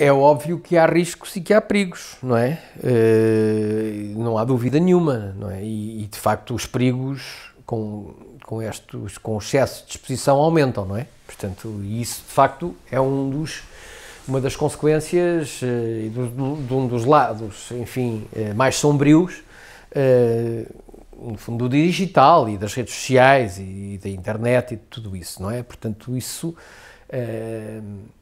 É óbvio que há riscos e que há perigos, não é? Uh, não há dúvida nenhuma, não é? E, e, de facto os perigos com, com, estes, com o excesso de exposição aumentam, não é? Portanto, isso de facto é um dos, uma das consequências eh, e uh, de um dos lados, enfim, uh, mais sombrios no fundo, do digital e das redes sociais e da internet e de tudo isso, não é? Portanto, isso eh,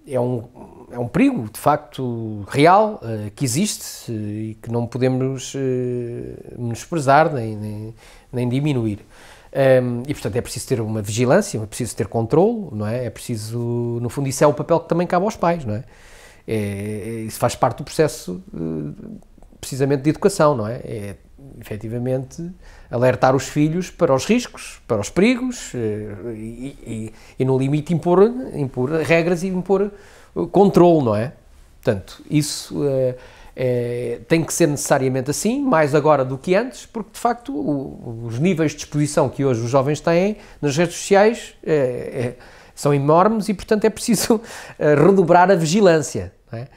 é um, é um perigo, de facto, real, eh, que existe eh, e que não podemos menosprezar nem, nem, nem diminuir. Um, e portanto é preciso ter uma vigilância, é preciso ter controle, não é? É preciso, no fundo, isso é o papel que também cabe aos pais, não é? é, é isso faz parte do processo precisamente de educação, não é? é efetivamente, alertar os filhos para os riscos, para os perigos eh, e, e, e no limite, impor, impor regras e impor eh, controle, não é? Portanto, isso é, é, tem que ser necessariamente assim, mais agora do que antes, porque de facto o, os níveis de exposição que hoje os jovens têm nas redes sociais é, são enormes e, portanto, é preciso redobrar a vigilância. Não é?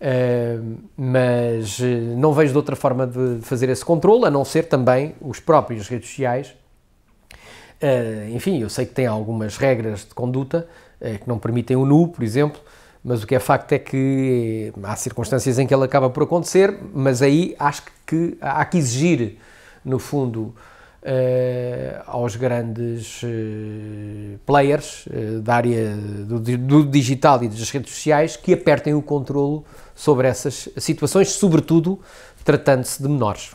Uh, mas eh, não vejo de outra forma de fazer esse controle, a não ser também os próprios redes sociais. Uh, enfim, eu sei que tem algumas regras de conduta uh, que não permitem o nu, por exemplo, mas o que é facto é que eh, há circunstâncias em que ele acaba por acontecer, mas aí acho que há que exigir, no fundo, Uh, aos grandes uh, players uh, da área do, do, digital e das redes sociais que apertem o controlo sobre essas situações, sobretudo tratando-se de menores.